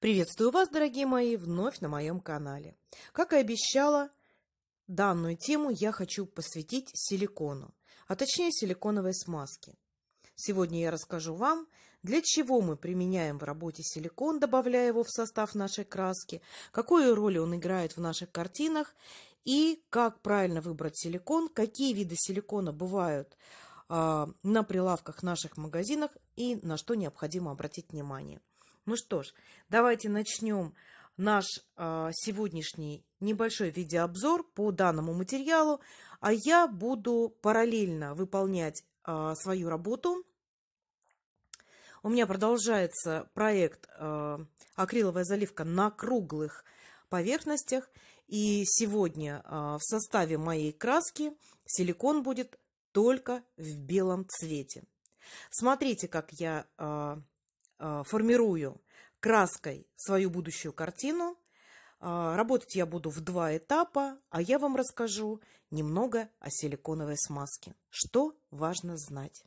Приветствую вас, дорогие мои, вновь на моем канале. Как и обещала, данную тему я хочу посвятить силикону, а точнее силиконовой смазке. Сегодня я расскажу вам, для чего мы применяем в работе силикон, добавляя его в состав нашей краски, какую роль он играет в наших картинах и как правильно выбрать силикон, какие виды силикона бывают э, на прилавках наших магазинах и на что необходимо обратить внимание. Ну что ж, давайте начнем наш а, сегодняшний небольшой видеообзор по данному материалу, а я буду параллельно выполнять а, свою работу. У меня продолжается проект а, «Акриловая заливка на круглых поверхностях», и сегодня а, в составе моей краски силикон будет только в белом цвете. Смотрите, как я а, Э, формирую краской свою будущую картину. Э, работать я буду в два этапа, а я вам расскажу немного о силиконовой смазке. Что важно знать?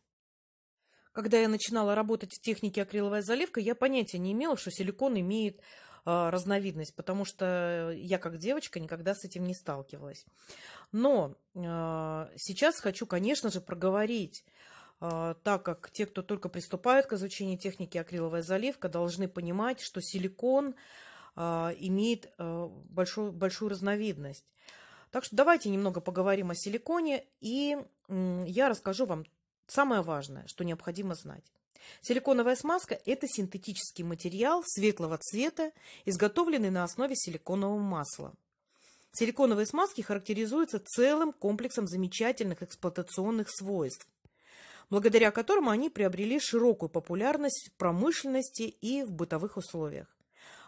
Когда я начинала работать в технике акриловая заливка, я понятия не имела, что силикон имеет э, разновидность, потому что я как девочка никогда с этим не сталкивалась. Но э, сейчас хочу, конечно же, проговорить а, так как те, кто только приступают к изучению техники акриловая заливка, должны понимать, что силикон а, имеет а, большую, большую разновидность. Так что давайте немного поговорим о силиконе, и я расскажу вам самое важное, что необходимо знать. Силиконовая смазка – это синтетический материал светлого цвета, изготовленный на основе силиконового масла. Силиконовые смазки характеризуются целым комплексом замечательных эксплуатационных свойств – благодаря которому они приобрели широкую популярность в промышленности и в бытовых условиях.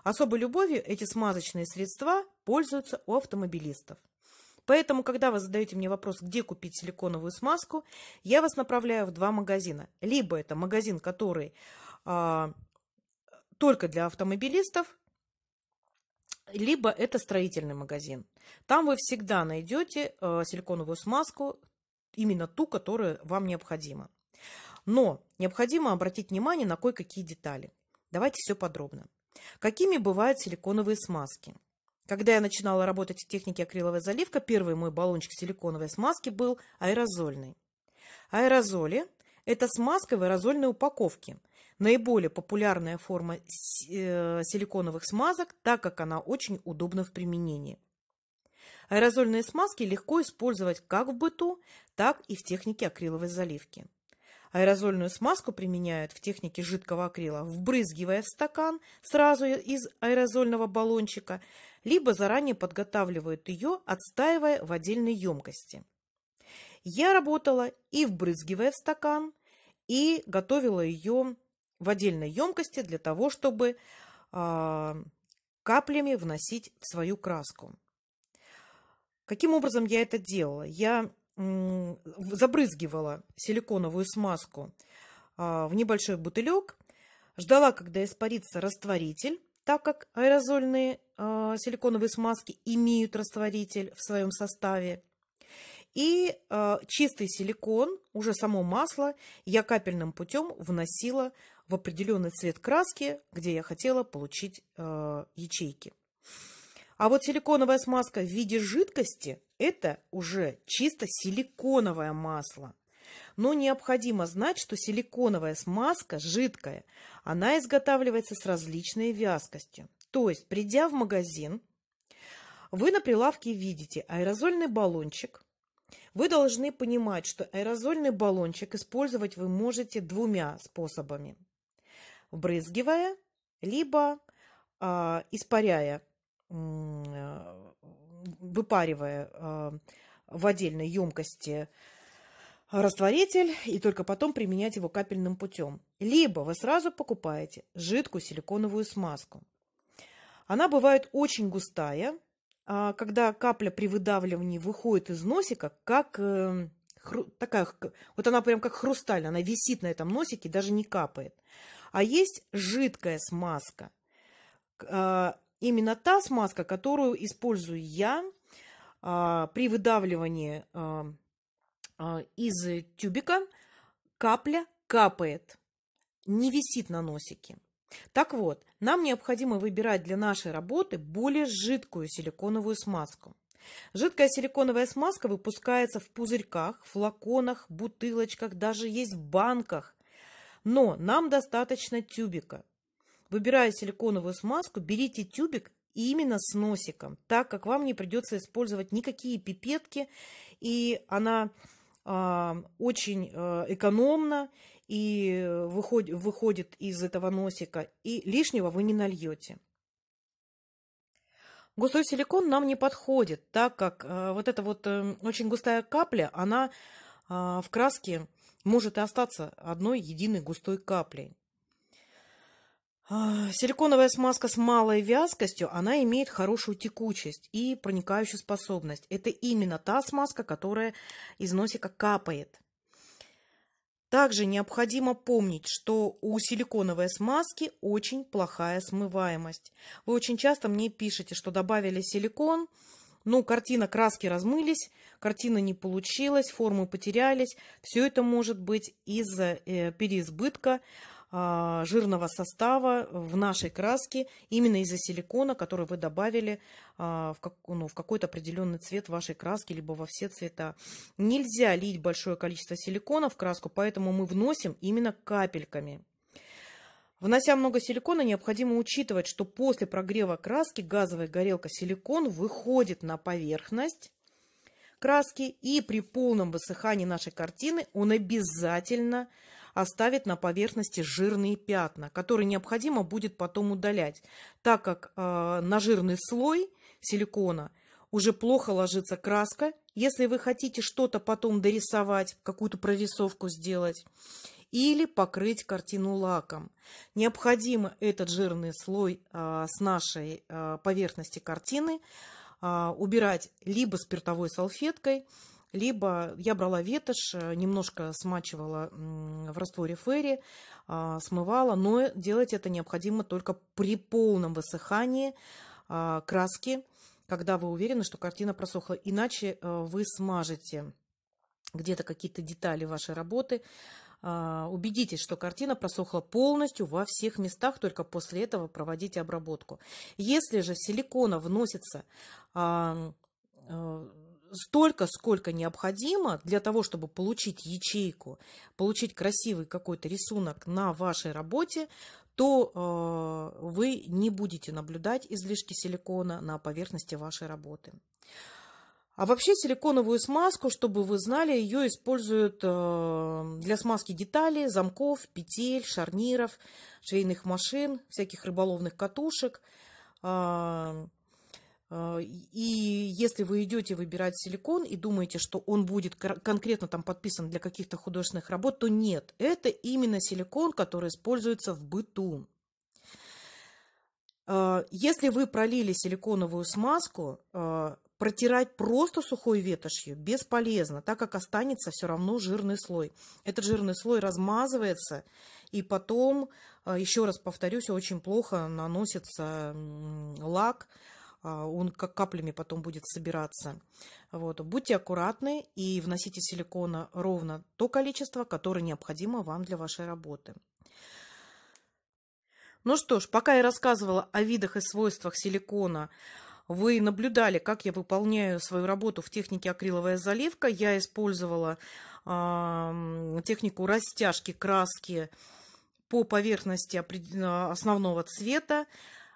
Особой любовью эти смазочные средства пользуются у автомобилистов. Поэтому, когда вы задаете мне вопрос, где купить силиконовую смазку, я вас направляю в два магазина. Либо это магазин, который а, только для автомобилистов, либо это строительный магазин. Там вы всегда найдете а, силиконовую смазку, именно ту, которая вам необходима. Но необходимо обратить внимание на кое-какие детали. Давайте все подробно. Какими бывают силиконовые смазки? Когда я начинала работать в технике акриловая заливка, первый мой баллончик силиконовой смазки был аэрозольный. Аэрозоли – это смазка в аэрозольной упаковке. Наиболее популярная форма э, силиконовых смазок, так как она очень удобна в применении. Аэрозольные смазки легко использовать как в быту, так и в технике акриловой заливки. Аэрозольную смазку применяют в технике жидкого акрила, вбрызгивая в стакан сразу из аэрозольного баллончика, либо заранее подготавливают ее, отстаивая в отдельной емкости. Я работала и вбрызгивая в стакан, и готовила ее в отдельной емкости для того, чтобы э, каплями вносить в свою краску. Каким образом я это делала? Я забрызгивала силиконовую смазку а, в небольшой бутылек, ждала, когда испарится растворитель, так как аэрозольные а, силиконовые смазки имеют растворитель в своем составе. И а, чистый силикон, уже само масло, я капельным путем вносила в определенный цвет краски, где я хотела получить ячейки. А вот силиконовая смазка в виде жидкости – это уже чисто силиконовое масло. Но необходимо знать, что силиконовая смазка жидкая. Она изготавливается с различной вязкостью. То есть, придя в магазин, вы на прилавке видите аэрозольный баллончик. Вы должны понимать, что аэрозольный баллончик использовать вы можете двумя способами. Вбрызгивая, либо э, испаряя выпаривая а, в отдельной емкости растворитель и только потом применять его капельным путем. Либо вы сразу покупаете жидкую силиконовую смазку. Она бывает очень густая, а, когда капля при выдавливании выходит из носика, как э, хру, такая, вот она прям как хрусталь, она висит на этом носике, даже не капает. А есть жидкая смазка. А, именно та смазка, которую использую я а, при выдавливании а, а, из тюбика капля капает, не висит на носике. Так вот, нам необходимо выбирать для нашей работы более жидкую силиконовую смазку. Жидкая силиконовая смазка выпускается в пузырьках, флаконах, бутылочках, даже есть в банках. Но нам достаточно тюбика. Выбирая силиконовую смазку, берите тюбик именно с носиком, так как вам не придется использовать никакие пипетки, и она э, очень э, экономна и э, выходит выходит из этого носика, и лишнего вы не нальете. Густой силикон нам не подходит, так как э, вот эта вот э, очень густая капля, она э, в краске может и остаться одной единой густой каплей. А, силиконовая смазка с малой вязкостью, она имеет хорошую текучесть и проникающую способность. Это именно та смазка, которая из носика капает. Также необходимо помнить, что у силиконовой смазки очень плохая смываемость. Вы очень часто мне пишете, что добавили силикон, но ну, картина краски размылись, картина не получилась, формы потерялись. Все это может быть из-за э, переизбытка а, жирного состава в нашей краске именно из-за силикона, который вы добавили а, в, как, ну, в какой-то определенный цвет вашей краски, либо во все цвета. Нельзя лить большое количество силикона в краску, поэтому мы вносим именно капельками. Внося много силикона, необходимо учитывать, что после прогрева краски газовая горелка силикон выходит на поверхность краски, и при полном высыхании нашей картины он обязательно оставит на поверхности жирные пятна, которые необходимо будет потом удалять, так как э, на жирный слой силикона уже плохо ложится краска, если вы хотите что-то потом дорисовать, какую-то прорисовку сделать, или покрыть картину лаком. Необходимо этот жирный слой э, с нашей э, поверхности картины э, убирать либо спиртовой салфеткой, либо я брала ветошь, э, немножко смачивала в растворе ферри, а, смывала, но делать это необходимо только при полном высыхании а, краски, когда вы уверены, что картина просохла. Иначе э, вы смажете где-то какие-то детали вашей работы. А, убедитесь, что картина просохла полностью во всех местах, только после этого проводите обработку. Если же силикона вносится э, столько, сколько необходимо для того, чтобы получить ячейку, получить красивый какой-то рисунок на вашей работе, то э, вы не будете наблюдать излишки силикона на поверхности вашей работы. А вообще силиконовую смазку, чтобы вы знали, ее используют э, для смазки деталей, замков, петель, шарниров, швейных машин, всяких рыболовных катушек. Э, а, и если вы идете выбирать силикон и думаете, что он будет конкретно там подписан для каких-то художественных работ, то нет, это именно силикон, который используется в быту. А, если вы пролили силиконовую смазку, а, протирать просто сухой ветошью бесполезно, так как останется все равно жирный слой. Этот жирный слой размазывается, и потом, еще раз повторюсь, очень плохо наносится лак, а, он как каплями потом будет собираться. Вот. Будьте аккуратны и вносите силикона ровно то количество, которое необходимо вам для вашей работы. Ну что ж, пока я рассказывала о видах и свойствах силикона, вы наблюдали, как я выполняю свою работу в технике акриловая заливка. Я использовала э, технику растяжки краски по поверхности основного цвета.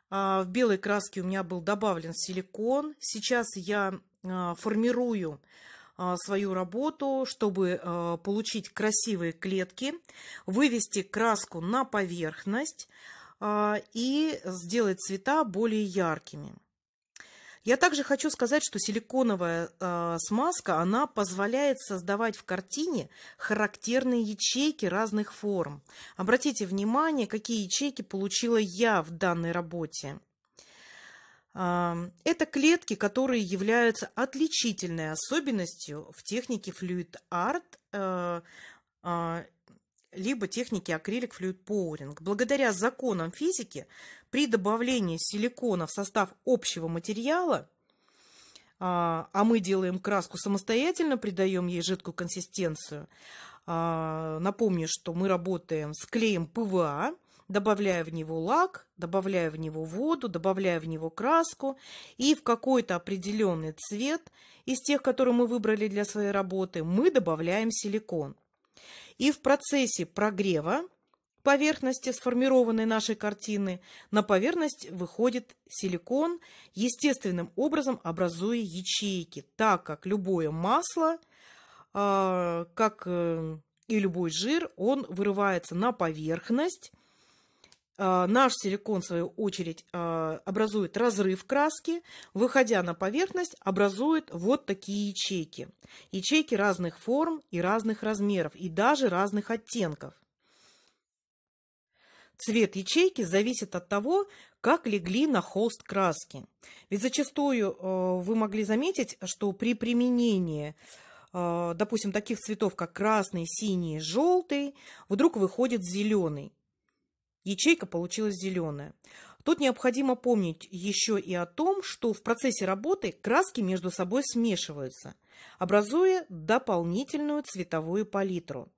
А, в белой краске у меня был добавлен силикон. Сейчас я а, формирую а, свою работу, чтобы получить красивые клетки, вывести краску на поверхность и сделать цвета более яркими. Я также хочу сказать, что силиконовая э, смазка, она позволяет создавать в картине характерные ячейки разных форм. Обратите внимание, какие ячейки получила я в данной работе. Э, это клетки, которые являются отличительной особенностью в технике флюид-арт э, э, либо техники акрилик флюид поуринг. Благодаря законам физики при добавлении силикона в состав общего материала, а, а мы делаем краску самостоятельно, придаем ей жидкую консистенцию, а, напомню, что мы работаем с клеем ПВА, добавляя в него лак, добавляя в него воду, добавляя в него краску и в какой-то определенный цвет из тех, которые мы выбрали для своей работы, мы добавляем силикон. И в процессе прогрева поверхности сформированной нашей картины на поверхность выходит силикон, естественным образом образуя ячейки, так как любое масло, а, как э, и любой жир, он вырывается на поверхность. А, наш силикон, в свою очередь, а, образует разрыв краски, выходя на поверхность, образует вот такие ячейки. Ячейки разных форм и разных размеров, и даже разных оттенков. Цвет ячейки зависит от того, как легли на холст краски. Ведь зачастую э, вы могли заметить, что при применении, э, допустим, таких цветов, как красный, синий, желтый, вдруг выходит зеленый. Ячейка получилась зеленая. Тут необходимо помнить еще и о том, что в процессе работы краски между собой смешиваются, образуя дополнительную цветовую палитру.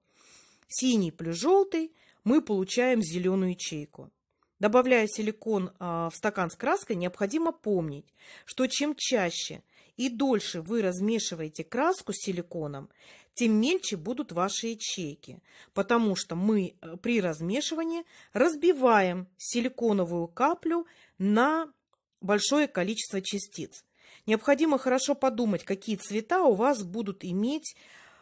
Синий плюс желтый – мы получаем зеленую ячейку. Добавляя силикон а, в стакан с краской, необходимо помнить, что чем чаще и дольше вы размешиваете краску с силиконом, тем мельче будут ваши ячейки, потому что мы э, при размешивании разбиваем силиконовую каплю на большое количество частиц. Необходимо хорошо подумать, какие цвета у вас будут иметь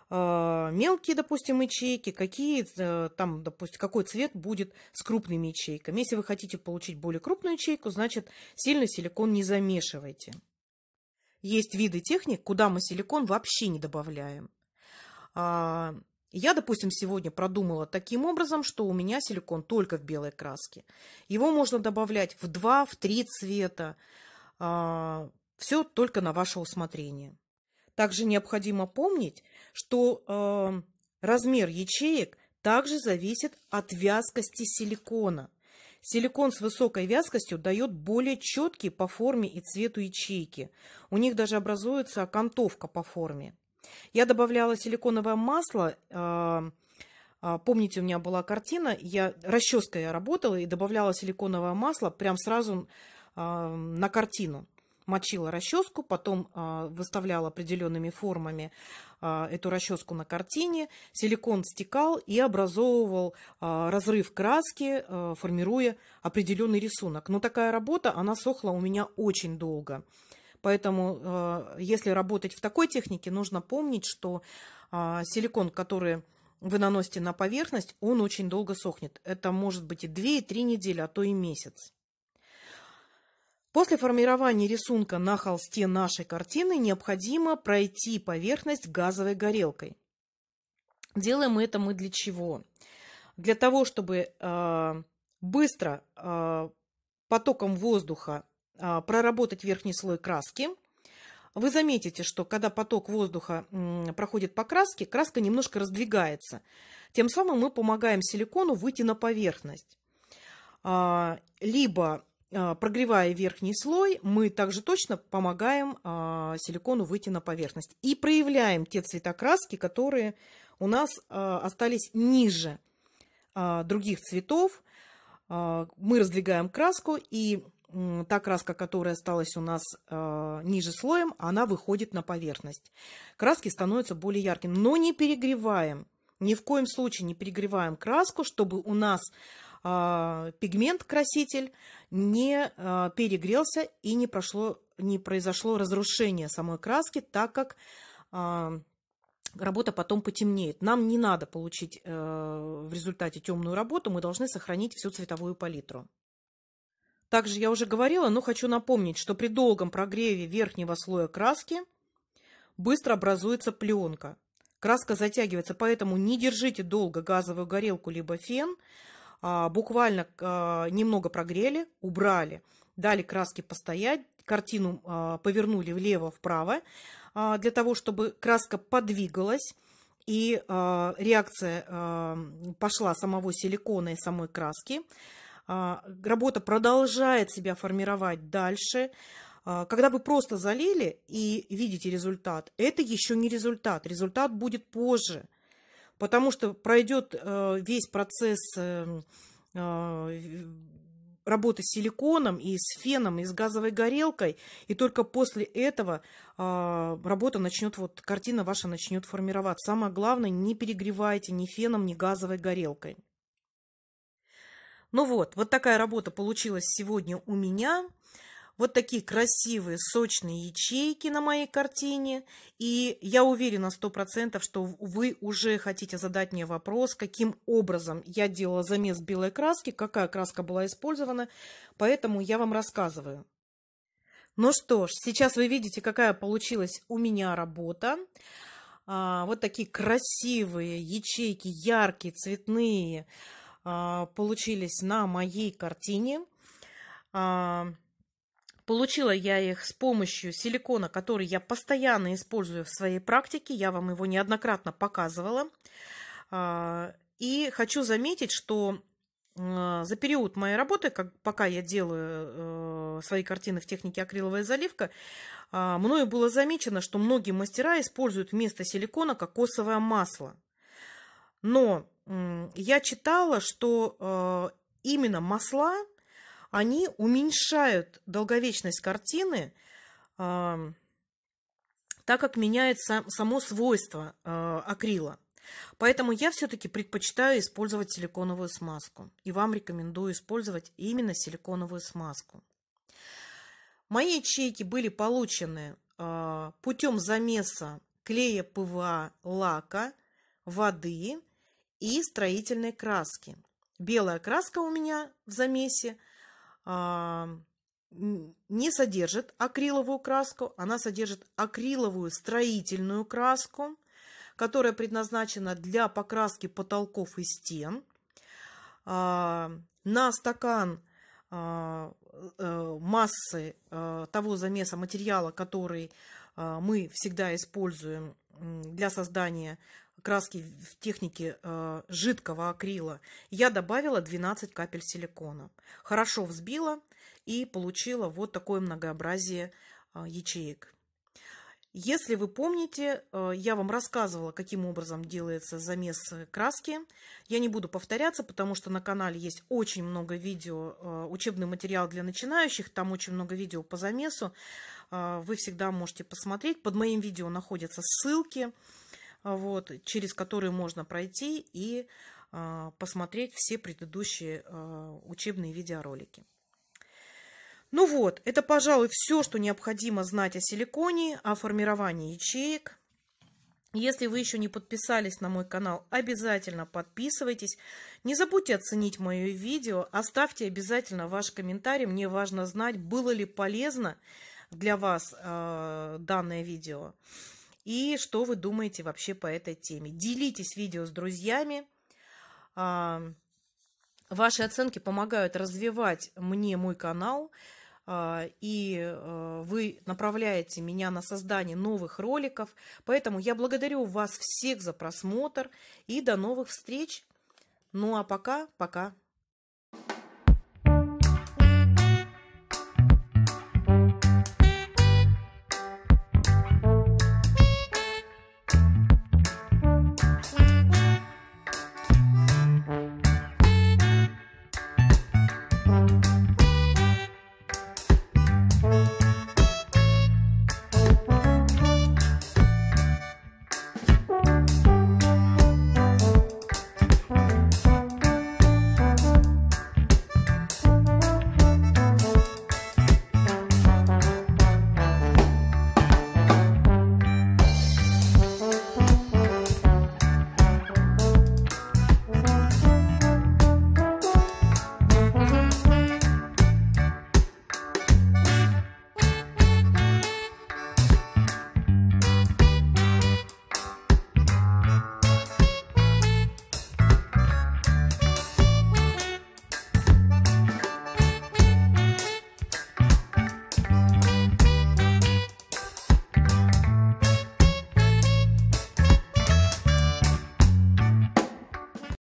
а, мелкие, допустим, ячейки, какие э, там, допустим, какой цвет будет с крупными ячейками. Если вы хотите получить более крупную ячейку, значит, сильно силикон не замешивайте. Есть виды техник, куда мы силикон вообще не добавляем. А, я, допустим, сегодня продумала таким образом, что у меня силикон только в белой краске. Его можно добавлять в два, в три цвета. А, Все только на ваше усмотрение. Также необходимо помнить, что э, размер ячеек также зависит от вязкости силикона. Силикон с высокой вязкостью дает более четкие по форме и цвету ячейки. У них даже образуется окантовка по форме. Я добавляла силиконовое масло. Эм, а, помните, у меня была картина, я расческой я работала и добавляла силиконовое масло прям сразу эм, на картину мочила расческу, потом а, выставляла определенными формами а, эту расческу на картине, силикон стекал и образовывал а, разрыв краски, формируя определенный рисунок. Но такая работа, она сохла у меня очень долго. Поэтому, если работать в такой технике, нужно помнить, что силикон, который вы наносите на поверхность, он очень долго сохнет. Это может быть и 2-3 недели, а то и месяц. После формирования рисунка на холсте нашей картины необходимо пройти поверхность газовой горелкой. Делаем это мы для чего? Для того, чтобы э, быстро э, потоком воздуха э, проработать верхний слой краски. Вы заметите, что когда поток воздуха э, проходит по краске, краска немножко раздвигается. Тем самым мы помогаем силикону выйти на поверхность а, либо а, прогревая верхний слой, мы также точно помогаем а, силикону выйти на поверхность. И проявляем те цветокраски, которые у нас а, остались ниже других цветов. Мы раздвигаем краску, и та краска, которая осталась у нас ниже слоем, она выходит на поверхность. Краски становятся более яркими, но не перегреваем. Ни в коем случае не перегреваем краску, чтобы у нас а, пигмент, краситель не а, перегрелся и не, прошло, не произошло разрушение самой краски, так как а, работа потом потемнеет. Нам не надо получить э, в результате темную работу, мы должны сохранить всю цветовую палитру. Также я уже говорила, но хочу напомнить, что при долгом прогреве верхнего слоя краски быстро образуется пленка. Краска затягивается, поэтому не держите долго газовую горелку либо фен – а, буквально а, немного прогрели, убрали, дали краски постоять, картину а, повернули влево-вправо для того, чтобы краска подвигалась и реакция пошла самого силикона и самой краски. Работа продолжает себя формировать дальше. Когда вы просто залили и видите результат, это еще не результат. Результат будет позже – потому что пройдет э, весь процесс эм, а, работы с силиконом и с феном, и с газовой горелкой, и только после этого а, работа начнет, вот картина ваша начнет формироваться. Самое главное, не перегревайте ни феном, ни газовой горелкой. Ну вот, вот такая работа получилась сегодня у меня вот такие красивые, сочные ячейки на моей картине. И я уверена сто процентов, что вы уже хотите задать мне вопрос, каким образом я делала замес белой краски, какая краска была использована. Поэтому я вам рассказываю. Ну что ж, сейчас вы видите, какая получилась у меня работа. А, вот такие красивые ячейки, яркие, цветные а, получились на моей картине. А, Получила я их с помощью силикона, который я постоянно использую в своей практике. Я вам его неоднократно показывала. А, и хочу заметить, что а, за период моей работы, как, пока я делаю э, свои картины в технике акриловая заливка, а, мною было замечено, что многие мастера используют вместо силикона кокосовое масло. Но я читала, что э, именно масла они уменьшают долговечность картины, так как меняется само свойство а, акрила. Поэтому я все-таки предпочитаю использовать силиконовую смазку. И вам рекомендую использовать именно силиконовую смазку. Мои ячейки были получены а, путем замеса клея ПВА, лака, воды и строительной краски. Белая краска у меня в замесе а, не содержит акриловую краску, она содержит акриловую строительную краску, которая предназначена для покраски потолков и стен. А, на стакан а, э, массы э, того замеса материала, который э, мы всегда используем для создания краски в технике э, жидкого акрила, я добавила 12 капель силикона. Хорошо взбила и получила вот такое многообразие э, ячеек. Если вы помните, э, я вам рассказывала, каким образом делается замес краски. Я не буду повторяться, потому что на канале есть очень много видео, э, учебный материал для начинающих, там очень много видео по замесу. Э, вы всегда можете посмотреть. Под моим видео находятся ссылки. Ссылки а, вот, через которые можно пройти и а, посмотреть все предыдущие а, учебные видеоролики. Ну вот, это, пожалуй, все, что необходимо знать о силиконе, о формировании ячеек. Если вы еще не подписались на мой канал, обязательно подписывайтесь. Не забудьте оценить мое видео, оставьте обязательно ваш комментарий. Мне важно знать, было ли полезно для вас э, данное видео и что вы думаете вообще по этой теме. Делитесь видео с друзьями. А, ваши оценки помогают развивать мне мой канал, а, и а, вы направляете меня на создание новых роликов. Поэтому я благодарю вас всех за просмотр и до новых встреч. Ну а пока, пока.